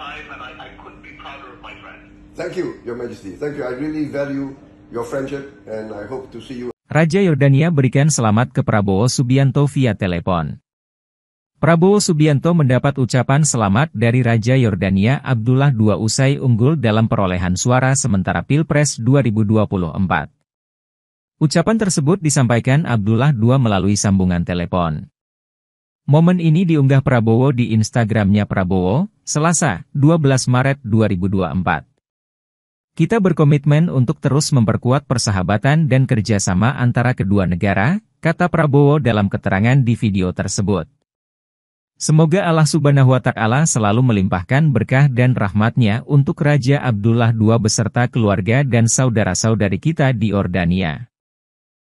time, and I, I couldn't be prouder of my friend. Thank you, Your Majesty. Thank you. I really value your friendship, and I hope to see you. Raja Yordania berikan selamat ke Prabowo Subianto via telepon. Prabowo Subianto mendapat ucapan selamat dari Raja Yordania Abdullah II usai unggul dalam perolehan suara sementara Pilpres 2024. Ucapan tersebut disampaikan Abdullah II melalui sambungan telepon. Momen ini diunggah Prabowo di Instagramnya Prabowo, Selasa, 12 Maret 2024. Kita berkomitmen untuk terus memperkuat persahabatan dan kerjasama antara kedua negara, kata Prabowo dalam keterangan di video tersebut. Semoga Allah subhanahu wa ta'ala selalu melimpahkan berkah dan rahmatnya untuk Raja Abdullah II beserta keluarga dan saudara-saudari kita di Ordania.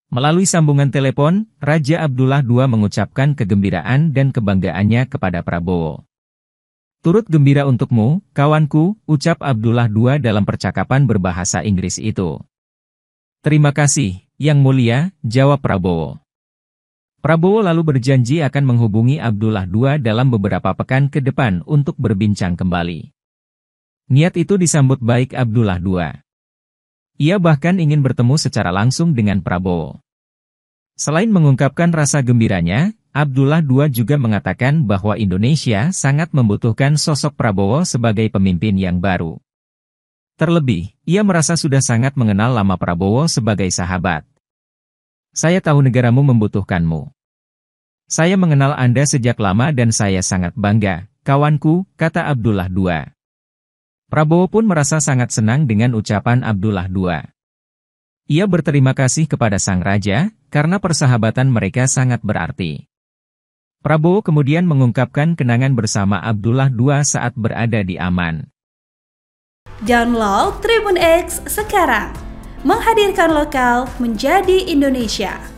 Melalui sambungan telepon, Raja Abdullah II mengucapkan kegembiraan dan kebanggaannya kepada Prabowo. Turut gembira untukmu, kawanku, ucap Abdullah II dalam percakapan berbahasa Inggris itu. Terima kasih, Yang Mulia, jawab Prabowo. Prabowo lalu berjanji akan menghubungi Abdullah II dalam beberapa pekan ke depan untuk berbincang kembali. Niat itu disambut baik Abdullah II. Ia bahkan ingin bertemu secara langsung dengan Prabowo. Selain mengungkapkan rasa gembiranya, Abdullah II juga mengatakan bahwa Indonesia sangat membutuhkan sosok Prabowo sebagai pemimpin yang baru. Terlebih, ia merasa sudah sangat mengenal lama Prabowo sebagai sahabat. Saya tahu negaramu membutuhkanmu. Saya mengenal Anda sejak lama dan saya sangat bangga, kawanku, kata Abdullah II. Prabowo pun merasa sangat senang dengan ucapan Abdullah II. Ia berterima kasih kepada sang raja, karena persahabatan mereka sangat berarti. Prabowo kemudian mengungkapkan kenangan bersama Abdullah II saat berada di Aman. Download Tribun X sekarang, menghadirkan lokal menjadi Indonesia.